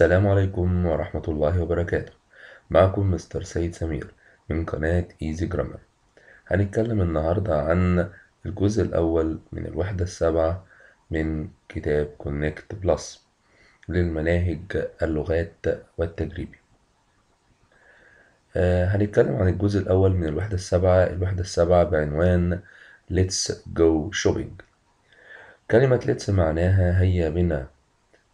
السلام عليكم ورحمة الله وبركاته معكم مستر سيد سمير من قناة ايزي جرامر هنتكلم النهاردة عن الجزء الأول من الوحدة السابعة من كتاب كونكت بلس للمناهج اللغات والتجريبي آه، هنتكلم عن الجزء الأول من الوحدة السابعة الوحدة السابعة بعنوان Let's Go Shopping كلمة Let's معناها هيا بنا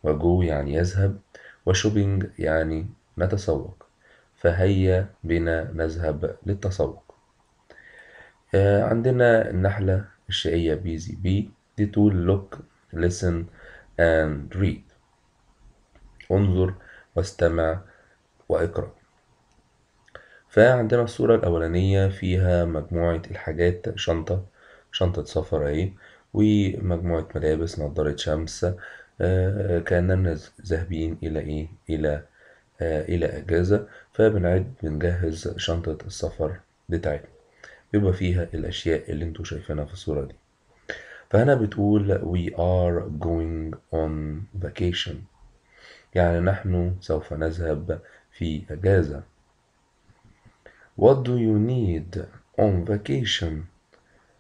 وجو يعني يذهب وشوبينج يعني نتسوق فهيا بنا نذهب للتسوق آه، عندنا النحلة الشقية بي زي بي دي تول look listen and read انظر واستمع واقرأ فعندنا الصورة الأولانية فيها مجموعة الحاجات شنطة شنطة سفر أهي ومجموعة ملابس نضارة شمس آه، كأننا ذاهبين إلى إيه؟ إلى آه، إلى أجازة فبنعد بنجهز شنطة السفر بتاعتنا بيبقى فيها الأشياء اللي انتوا شايفينها في الصورة دي فهنا بتقول we are going on vacation يعني نحن سوف نذهب في أجازة What do you need on vacation؟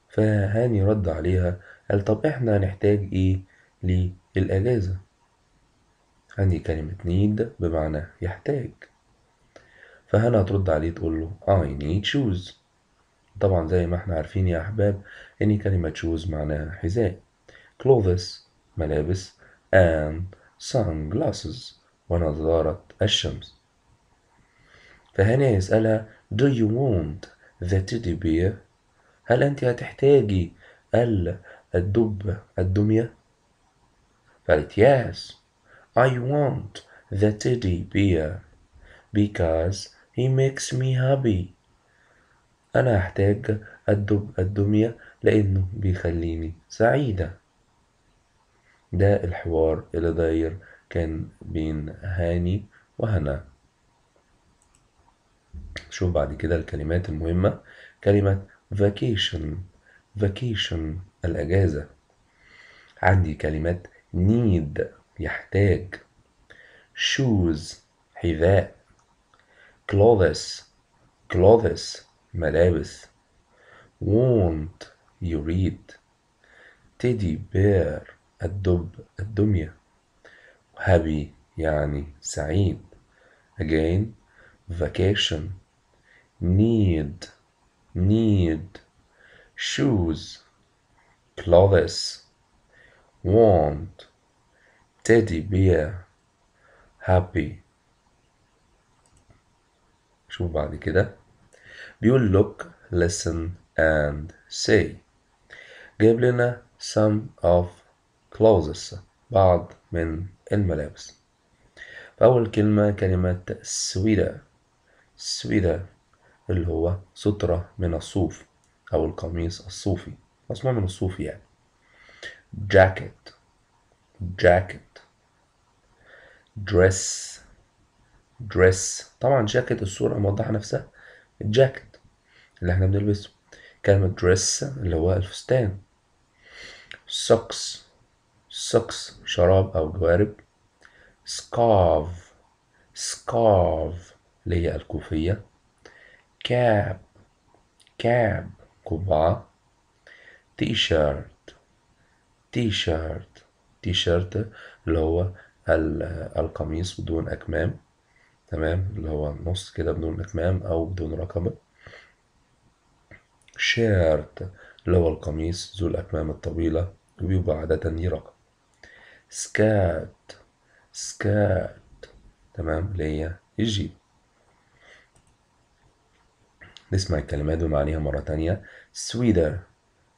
فهاني رد عليها قال طب احنا هنحتاج ايه الأجازة عندي كلمة need بمعنى يحتاج فهنا هترد عليه تقول له I need shoes طبعا زي ما احنا عارفين يا أحباب إن كلمة shoes معناها حذاء clothes ملابس and sunglasses ونظارة الشمس فهنا يسألها do you want the teddy bear هل أنت هتحتاجي الدب الدمية قالت yes. I want the teddy bear because he makes me happy. أنا أحتاج الدب الدمية لأنه بيخليني سعيدة ده الحوار اللي داير كان بين هاني وهنا شوف بعد كده الكلمات المهمة كلمة vacation vacation الأجازة عندي كلمات need يحتاج shoes حذاء clothes clothes ملابس want يريد teddy bear الدب الدمية happy يعني سعيد again vacation need need shoes clothes want teddy bear happy شوف بعد كده بيقول look listen and say جايب لنا some of clothes بعض من الملابس فأول كلمة كلمة سويدة سويدة اللي هو سترة من الصوف أو القميص الصوفي مصنوع من الصوف يعني jacket jacket dress dress طبعا جاكيت الصورة موضحة نفسها الجاكيت اللي احنا بنلبسه كلمة dress اللي هو الفستان socks socks شراب أو جوارب scarf scarf اللي هي الكوفية cap cap قبعة تي شيرت تي شيرت شيرت اللي هو القميص بدون أكمام تمام اللي هو نص كده بدون أكمام أو بدون رقبة شيرت اللي هو القميص ذو الأكمام الطويلة وبيبقى عادة ليه رقم سكات سكات تمام اللي هي الجيب نسمع الكلمات ومعانيها مرة تانية سويدر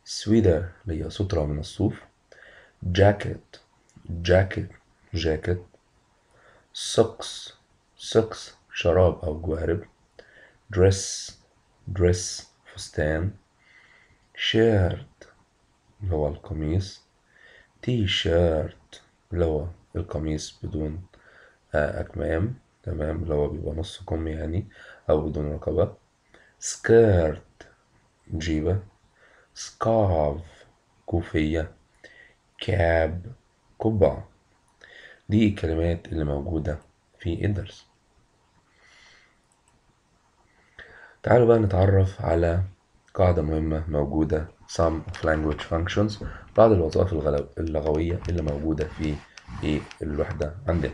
سويدر اللي هي سترة من الصوف jacket jacket jacket socks socks شراب أو جوارب dress dress فستان shirt اللي هو القميص t-shirt اللي هو القميص بدون آه، أكمام تمام اللي هو بيبقى نص كم يعني أو بدون رقبة skirt جيبة scarf كوفية كاب قبعة دي الكلمات اللي موجودة في الدرس تعالوا بقى نتعرف على قاعدة مهمة موجودة some of language functions بعض الوظائف اللغوية اللي موجودة في إيه؟ الوحدة عندنا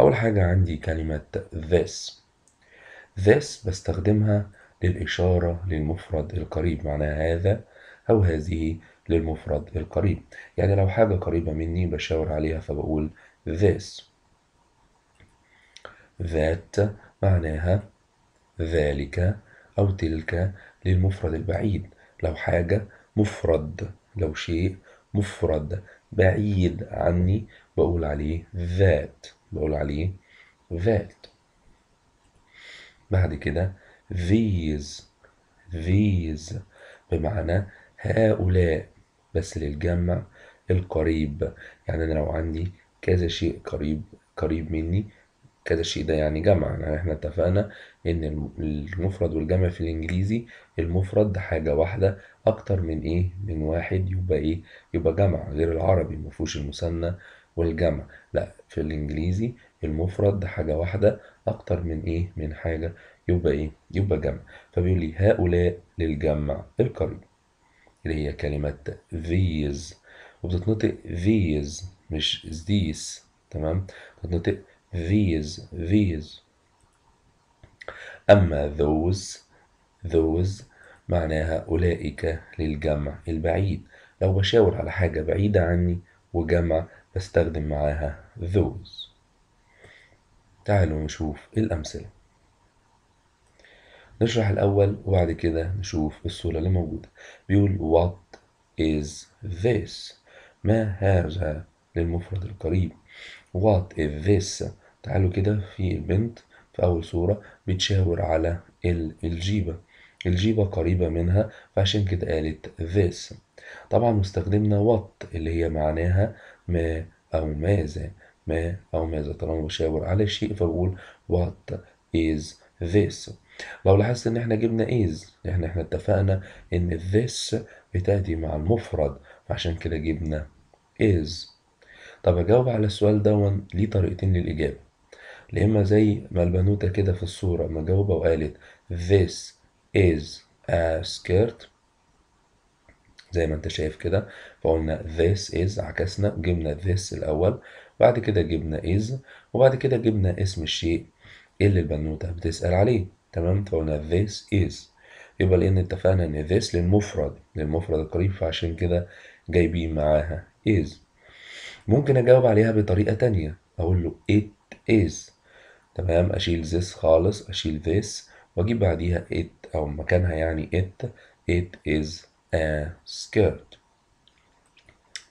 أول حاجة عندي كلمة this this بستخدمها للإشارة للمفرد القريب معناها هذا أو هذه للمفرد القريب يعني لو حاجة قريبة مني بشاور عليها فبقول this that معناها ذلك أو تلك للمفرد البعيد لو حاجة مفرد لو شيء مفرد بعيد عني بقول عليه ذات بقول عليه ذات بعد كده these these بمعنى هؤلاء بس للجمع القريب يعني أنا لو عندي كذا شيء قريب قريب مني كذا شيء ده يعني جمع يعني احنا اتفقنا ان المفرد والجمع في الانجليزي المفرد حاجة واحدة اكتر من ايه من واحد يبقى ايه يبقى جمع غير العربي مفهوش المثنى والجمع لا في الانجليزي المفرد حاجة واحدة اكتر من ايه من حاجة يبقى ايه يبقى جمع فبيقول لي هؤلاء للجمع القريب اللي هي كلمة these وبتتنطق these مش these تمام بتتنطق these these أما those those معناها أولئك للجمع البعيد لو بشاور على حاجة بعيدة عني وجمع بستخدم معاها those تعالوا نشوف الأمثلة نشرح الأول وبعد كده نشوف الصورة اللي موجودة بيقول what is this ما هذا للمفرد القريب what is this تعالوا كده في البنت في أول صورة بتشاور على الجيبة الجيبة قريبة منها فعشان كده قالت this طبعا مستخدمنا what اللي هي معناها ما أو ماذا ما أو ماذا طالما بشاور على شيء فبقول what is this لو لاحظت ان احنا جبنا ايز احنا احنا اتفقنا ان this بتأتي مع المفرد فعشان كده جبنا is طب اجاوب على السؤال ده ليه طريقتين للاجابه يا اما زي ما البنوته كده في الصوره مجاوبه وقالت this is a skirt زي ما انت شايف كده فقلنا this is عكسنا جبنا this الاول بعد كده جبنا is وبعد كده جبنا اسم الشيء اللي البنوته بتسال عليه تمام فقلنا this is يبقى لان اتفقنا ان this للمفرد للمفرد القريب فعشان كده جايبين معاها is ممكن اجاوب عليها بطريقه تانية اقول له it is تمام اشيل this خالص اشيل this واجيب بعديها it او مكانها يعني it it is a skirt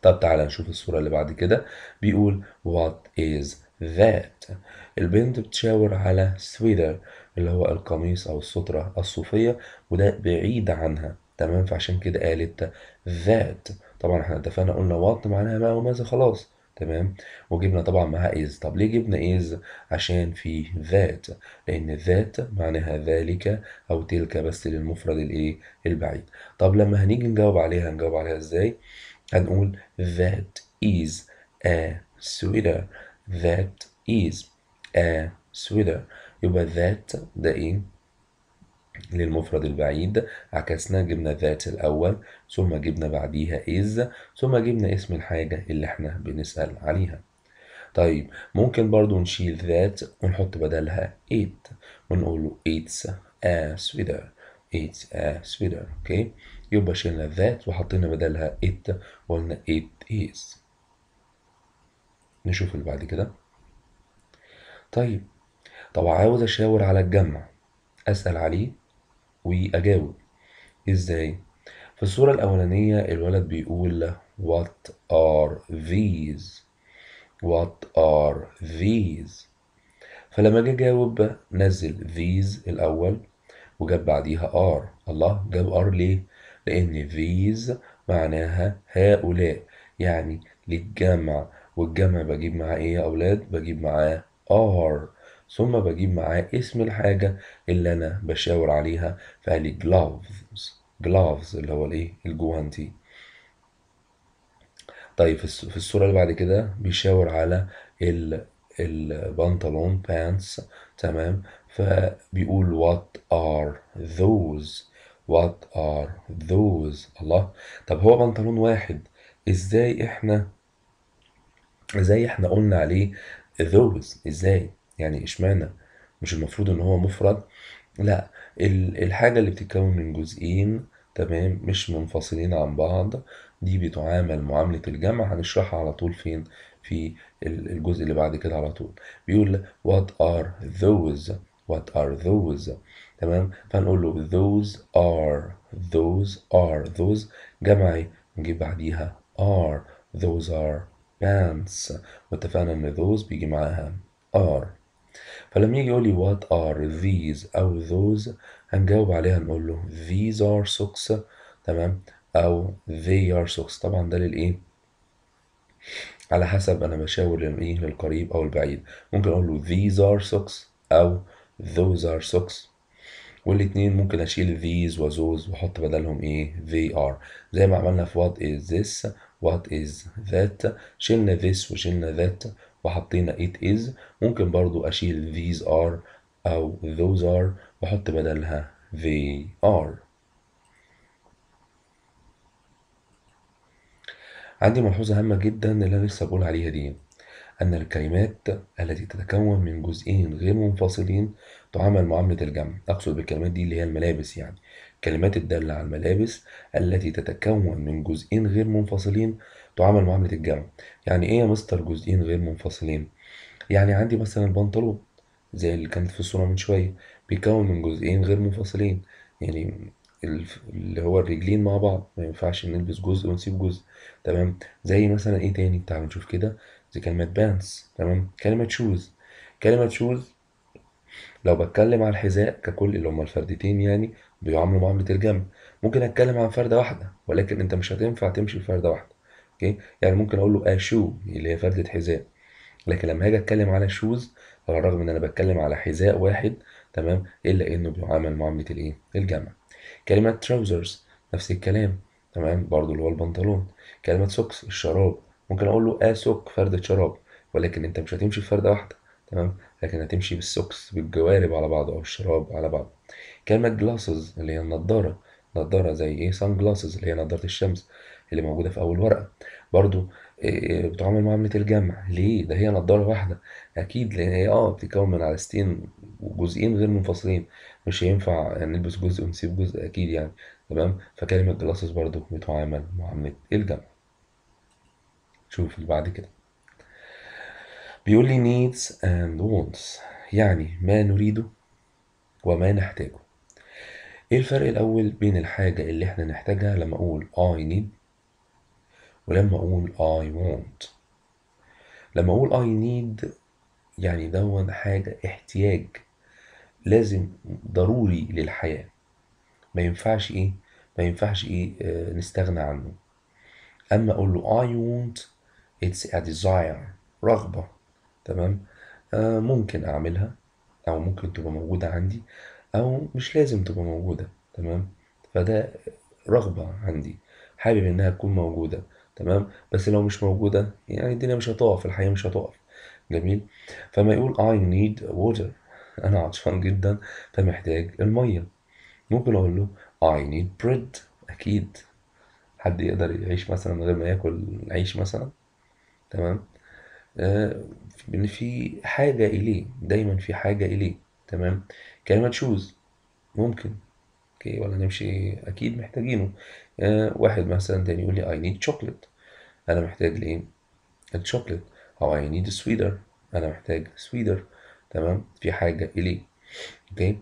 طب تعالى نشوف الصورة اللي بعد كده بيقول what is that البنت بتشاور على sweater اللي هو القميص أو السترة الصوفية وده بعيد عنها تمام فعشان كده قالت ذات طبعا احنا اتفقنا قلنا وات معناها ما وماذا خلاص تمام وجبنا طبعا معاها از طب ليه جبنا از عشان في ذات لان ذات معناها ذلك او تلك بس للمفرد الايه البعيد طب لما هنيجي نجاوب عليها نجاوب عليها ازاي هنقول ذات إز a sweater that is a sweater يبقى ذات ده إيه؟ للمفرد البعيد عكسنا جبنا ذات الأول ثم جبنا بعديها إز ثم جبنا اسم الحاجة اللي احنا بنسأل عليها طيب ممكن برضو نشيل ذات ونحط بدلها ايت ونقول ايتس it's a ايتس it's a اوكي يبقى شيلنا ذات وحطينا بدلها ات وقلنا ات از نشوف اللي بعد كده طيب طب عاوز أشاور على الجمع أسأل عليه وأجاوب إزاي؟ في الصورة الأولانية الولد بيقول what are these what are these فلما جه جاوب نزل these الأول وجاب بعديها are الله جاب are ليه؟ لأن these معناها هؤلاء يعني للجمع والجمع بجيب معاه ايه يا أولاد؟ بجيب معاه are ثم بجيب معاه اسم الحاجة اللي أنا بشاور عليها فقالي لي gloves gloves اللي هو الإيه الجوانتي طيب في الصورة اللي بعد كده بيشاور على البنطلون pants تمام فبيقول what are those what are those الله طب هو بنطلون واحد ازاي احنا ازاي احنا قلنا عليه those ازاي يعني اشمعنى مش المفروض ان هو مفرد لا الحاجة اللي بتتكون من جزئين تمام مش منفصلين عن بعض دي بتعامل معاملة الجمع هنشرحها على طول فين في الجزء اللي بعد كده على طول بيقول what are those what are those تمام فنقول له those are those are those جمعي نجيب بعديها are those are pants واتفقنا ان those بيجي معاها are فلما يجي يقول لي what are these أو those هنجاوب عليها نقول له these are socks تمام أو they are socks طبعا ده للإيه؟ على حسب أنا بشاور للإيه؟ للقريب أو البعيد ممكن أقول له these are socks أو those are socks والاتنين ممكن أشيل these و those وأحط بدلهم إيه؟ they are زي ما عملنا في what is this what is that شلنا this وشلنا that وحطينا it is ممكن برضو أشيل these are أو those are وأحط بدلها they are عندي ملحوظة هامة جدا اللي أنا لسه بقول عليها دي أن الكلمات التي تتكون من جزئين غير منفصلين تعامل معاملة الجمع أقصد بالكلمات دي اللي هي الملابس يعني كلمات الدالة على الملابس التي تتكون من جزئين غير منفصلين تعامل معاملة الجمع يعني ايه يا مستر جزئين غير منفصلين يعني عندي مثلا البنطلون زي اللي كانت في الصورة من شوية بيكون من جزئين غير منفصلين يعني اللي هو الرجلين مع بعض ما ينفعش نلبس جزء ونسيب جزء تمام زي مثلا ايه تاني تعالوا نشوف كده زي كلمة بانس تمام كلمة شوز كلمة شوز لو بتكلم على الحذاء ككل اللي هما الفردتين يعني بيعاملوا معاملة الجمع ممكن اتكلم عن فردة واحدة ولكن انت مش هتنفع تمشي بفردة واحدة اوكي يعني ممكن اقول له اشو آه، اللي هي فردة حذاء لكن لما هاجي اتكلم على شوز على الرغم ان انا بتكلم على حذاء واحد تمام الا انه بيعامل معاملة الايه الجمع كلمة تراوزرز نفس الكلام تمام برضو اللي هو البنطلون كلمة سوكس الشراب ممكن اقول له اه سوك فردة شراب ولكن انت مش هتمشي بفردة واحدة تمام لكن هتمشي بالسوكس بالجوارب على بعض او الشراب على بعض كلمة جلاسز اللي هي النضارة نضارة زي ايه سان جلاسز اللي هي نضارة الشمس اللي موجودة في أول ورقة برضو آه، آه، بتعامل معاملة الجمع ليه ده هي نضارة واحدة أكيد لأن هي اه بتتكون من عدستين وجزئين غير منفصلين مش هينفع نلبس جزء ونسيب جزء أكيد يعني تمام فكلمة جلاسز برضو بتعامل معاملة الجمع شوف اللي بعد كده بيقول لي needs and wants يعني ما نريده وما نحتاجه ايه الفرق الاول بين الحاجة اللي احنا نحتاجها لما اقول I need ولما اقول I want لما اقول I need يعني دون حاجة احتياج لازم ضروري للحياة ما ينفعش ايه ما ينفعش ايه آه، نستغنى عنه اما اقول له I want it's a desire رغبة تمام آه ممكن اعملها او ممكن تبقى موجودة عندي أو مش لازم تبقى موجودة تمام فده رغبة عندي حابب إنها تكون موجودة تمام بس لو مش موجودة يعني الدنيا مش هتقف الحياة مش هتقف جميل فما يقول I need water أنا عطشان جدا فمحتاج المية ممكن أقول له I need bread أكيد حد يقدر يعيش مثلا من غير ما ياكل عيش مثلا تمام آه، ان آه في حاجه اليه دايما في حاجه اليه تمام كلمة شوز ممكن اوكي ولا نمشي اكيد محتاجينه آه واحد مثلا تاني يقول لي I need chocolate انا محتاج ليه الشوكلت او I need sweater انا محتاج sweeter تمام في حاجة الي اوكي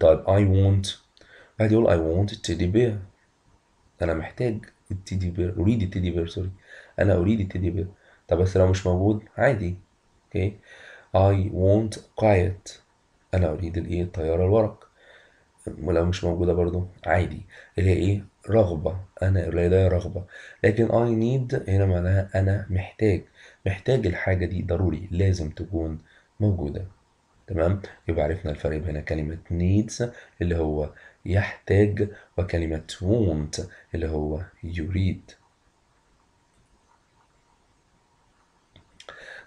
طيب I want واحد يقول I want a teddy bear انا محتاج التيدي بير اريد التيدي بير سوري انا اريد التيدي بير طب بس لو مش موجود عادي اوكي okay. I want quiet أنا أريد الإيه الطيارة الورق ولو مش موجودة برضو عادي اللي هي إيه رغبة أنا لدي رغبة لكن I need هنا معناها أنا محتاج محتاج الحاجة دي ضروري لازم تكون موجودة تمام يبقى عرفنا الفرق بين كلمة needs اللي هو يحتاج وكلمة want اللي هو يريد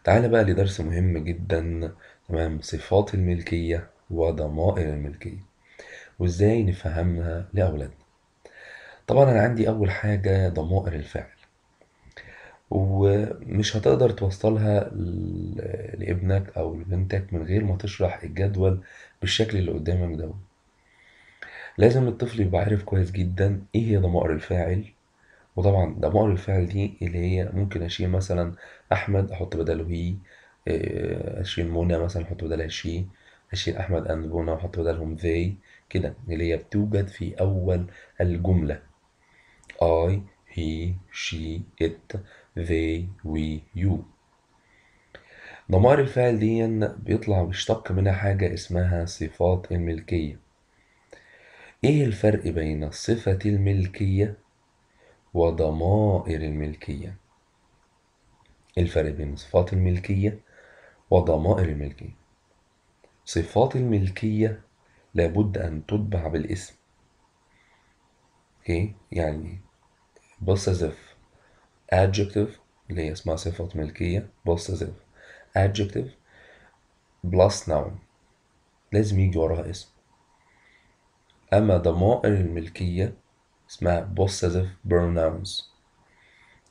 تعالى بقى لدرس مهم جدا تمام صفات الملكية وضمائر الملكية وازاي نفهمها لأولادنا طبعا أنا عندي أول حاجة ضمائر الفعل ومش هتقدر توصلها لابنك أو لبنتك من غير ما تشرح الجدول بالشكل اللي قدامك ده لازم الطفل يبقى عارف كويس جدا ايه هي ضمائر الفاعل وطبعًا ده مُقَر الفعل دي اللي هي ممكن أشيل مثلًا أحمد أحُط بداله هي، آه، أشيل منى مثلًا أحُط بدالها شي أشيل أحمد اند منى احط بدالهم ذي كده، اللي هي بتوجد في أول الجملة اي هي شي ات ذي وي يو ضمائر الفعل دي بيطلع بيشتق منها حاجة اسمها صفات الملكية. إيه الفرق بين الصفة الملكية وضمائر الملكية الفرق بين صفات الملكية وضمائر الملكية صفات الملكية لابد أن تتبع بالاسم اوكي يعني possessive adjective اللي هي اسمها صفة ملكية possessive adjective plus noun لازم يجي وراها اسم أما ضمائر الملكية اسمها possessive pronouns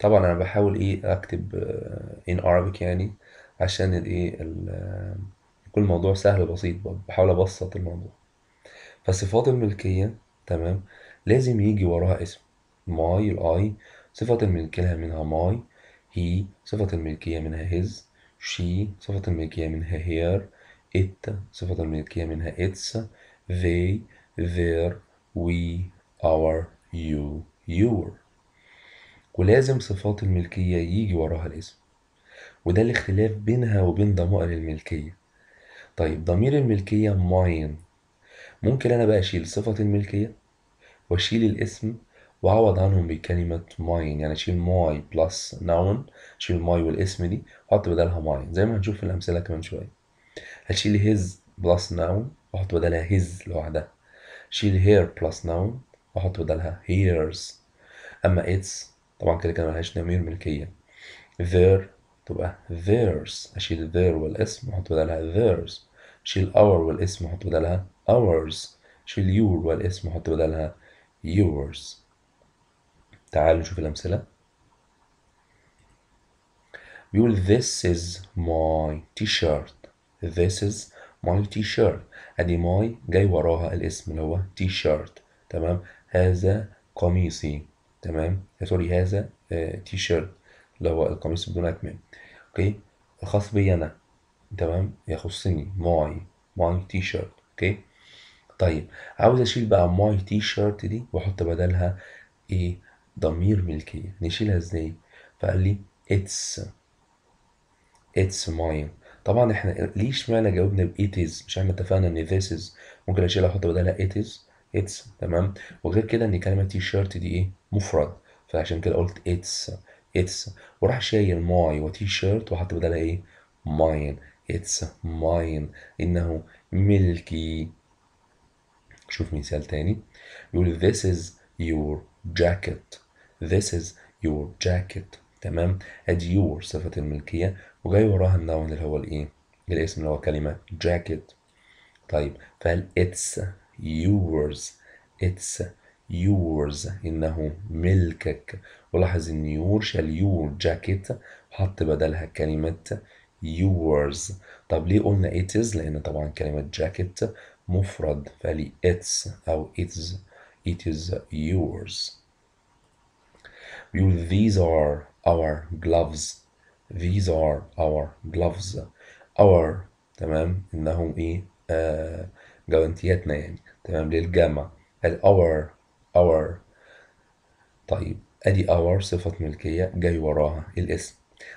طبعا انا بحاول ايه اكتب آه، in Arabic يعني عشان الايه آه، يكون الموضوع سهل وبسيط بحاول ابسط الموضوع فصفات الملكية تمام لازم يجي وراها اسم ماي الاي صفة الملكية منها ماي هي صفة الملكية منها هيز شي صفة الملكية منها هير ات صفة الملكية منها اتس they their we our you your ولازم صفات الملكية يجي وراها الاسم وده الاختلاف بينها وبين ضمائر الملكية طيب ضمير الملكية ماين ممكن أنا بقى أشيل صفة الملكية وأشيل الاسم وأعوض عنهم بكلمة ماين يعني أشيل ماي بلس نون أشيل ماي والاسم دي وأحط بدلها ماين زي ما هنشوف في الأمثلة كمان شوية هشيل هيز بلس نون وأحط بدلها هيز لوحدها أشيل هير بلس نون واحط بدلها هيرز اما اتس طبعا كده كده ملهاش ضمير ملكيه their تبقى theirs اشيل their والاسم واحط بدلها theirs اشيل our والاسم واحط بدلها ours اشيل your والاسم واحط بدلها yours تعالوا نشوف الامثله بيقول this is my t-shirt this is my t-shirt ادي my جاي وراها الاسم اللي هو t-shirt تمام هذا قميصي تمام آه، سوري هذا آه، تي شيرت اللي هو القميص بدون أكمام أوكي الخاص بي أنا تمام يخصني ماي ماي تي شيرت أوكي طيب عاوز أشيل بقى ماي تي شيرت دي وأحط بدلها إيه ضمير ملكية نشيلها إزاي فقال لي اتس اتس ماي طبعا احنا ليش معنى جاوبنا ب it is مش احنا اتفقنا ان this is ممكن اشيلها احط بدلها it is اتس تمام وغير كده ان كلمه تي شيرت دي ايه مفرد فعشان كده قلت اتس اتس وراح شايل ماي وتي شيرت وحط بدلها ايه ماين اتس ماين انه ملكي شوف مثال تاني يقول this is your jacket this is your jacket تمام ادي your صفة الملكية وجاي وراها النوع اللي هو الايه الاسم اللي هو كلمة jacket طيب فهل اتس yours it's yours إنه ملكك ولاحظ إن يور شال يور جاكيت حط بدلها كلمة yours طب ليه قلنا it is لأن طبعا كلمة جاكيت مفرد فلي it's أو it's it is yours بيقول these are our gloves these are our gloves our تمام إنهم إيه آه جوانتياتنا يعني تمام للجمع ادي اور اور طيب ادي اور صفة ملكية جاي وراها الاسم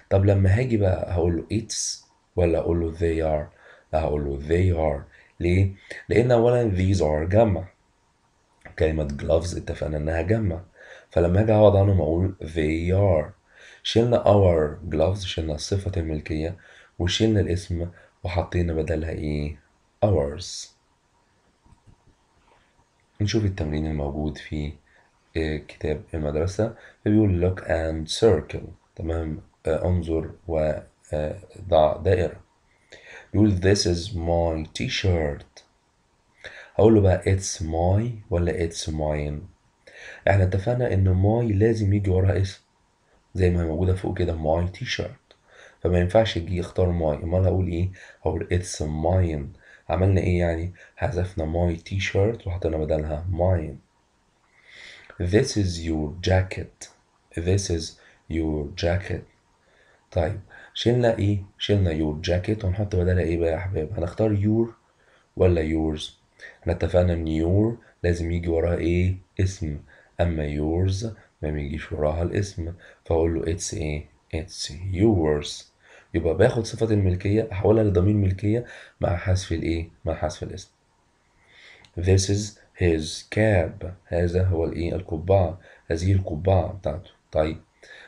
طب لما هاجي بقى هقول له its ولا اقول له they are لا هقول له they are ليه؟ لان اولا these are جمع كلمة gloves اتفقنا انها جمع فلما اجي اقعد عنهم اقول they are شلنا our gloves شلنا صفة الملكية وشلنا الاسم وحطينا بدلها ايه ours نشوف التمرين الموجود في آه، كتاب المدرسة بيقول look and circle تمام آه، انظر انظر آه، وضع دائرة بيقول this is my t-shirt هقول له بقى it's my ولا it's mine احنا اتفقنا ان my لازم يجي وراها اسم زي ما هي موجودة فوق كده my t-shirt فما ينفعش يجي يختار my امال هقول ايه هقول it's mine عملنا ايه يعني حذفنا my t-shirt وحطينا بدلها mine this is your jacket this is your jacket طيب شلنا ايه شلنا your jacket ونحط بدلها ايه بقى يا احباب هنختار your ولا yours احنا اتفقنا ان your لازم يجي وراها ايه اسم اما yours ما بيجيش وراها الاسم فاقول له it's ايه it's yours يبقى باخد صفة الملكية أحولها لضمير ملكية مع حذف الإيه؟ مع حذف الاسم. This is his cap هذا هو الإيه؟ القبعة هذه القبعة بتاعته طيب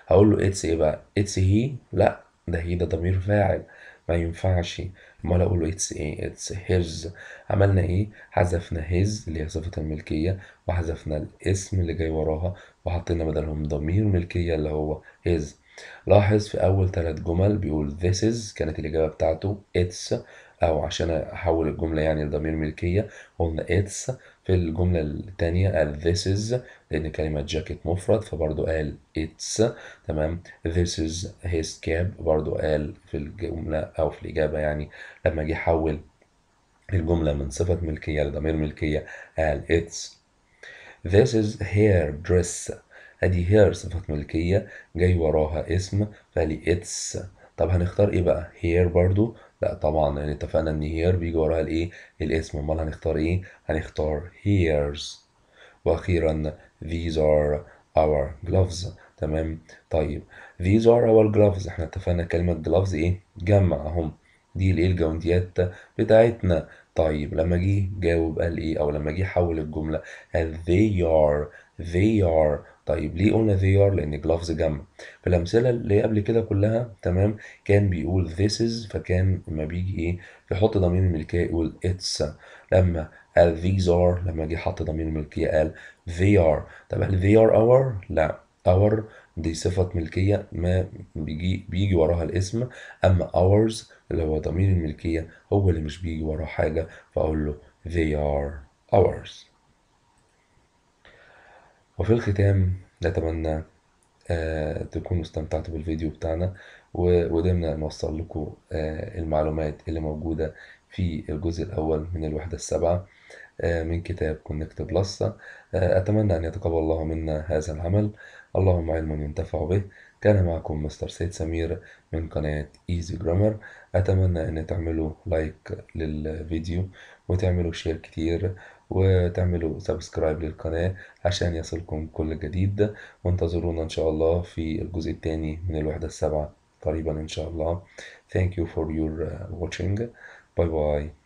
هقول له اتس إيه بقى؟ اتس هي؟ لأ ده هي ده ضمير فاعل ما ينفعش امال اقول له اتس ايه اتس هيز عملنا ايه حذفنا هيز اللي هي صفه الملكيه وحذفنا الاسم اللي جاي وراها وحطينا بدلهم ضمير ملكيه اللي هو هيز لاحظ في أول ثلاث جمل بيقول this is كانت الإجابة بتاعته it's أو عشان أحول الجملة يعني لضمير ملكية قلنا it's في الجملة الثانية قال this is لأن كلمة جاكيت مفرد فبرضه قال it's تمام this is his cab برضه قال في الجملة أو في الإجابة يعني لما جه حول الجملة من صفة ملكية لضمير ملكية قال it's This is her dress ادي هير صفة ملكية جاي وراها اسم فالي اتس طب هنختار ايه بقى هير برضو لا طبعا يعني اتفقنا ان هير بيجي وراها الايه الاسم امال هنختار ايه هنختار هيرز واخيرا these are our gloves تمام طيب these are our gloves احنا اتفقنا كلمة gloves ايه جمع اهم دي الايه الجونديات بتاعتنا طيب لما جه جاوب قال ايه او لما جه حول الجملة قال they are they are طيب ليه قلنا they are لان gloves جمع في الامثله اللي قبل كده كلها تمام كان بيقول this is فكان لما بيجي ايه يحط ضمير الملكيه يقول it's لما قال these are لما جه حط ضمير الملكيه قال they are طب هل they are our لا our دي صفة ملكية ما بيجي بيجي وراها الاسم أما ours اللي هو ضمير الملكية هو اللي مش بيجي وراه حاجة فأقول له they are ours وفي الختام نتمنى آه، تكونوا استمتعتوا بالفيديو بتاعنا ودمنا نوصل لكم آه، المعلومات اللي موجودة في الجزء الأول من الوحدة السبعة آه، من كتاب كونكت بلس آه، أتمنى أن يتقبل الله منا هذا العمل اللهم علم ينتفع به كان معكم مستر سيد سمير من قناة ايزي جرامر أتمنى أن تعملوا لايك للفيديو وتعملوا شير كتير وتعملوا سبسكرايب للقناة عشان يصلكم كل جديد وانتظرونا إن شاء الله في الجزء الثاني من الوحدة السابعة قريبا إن شاء الله thank you for your uh, watching bye bye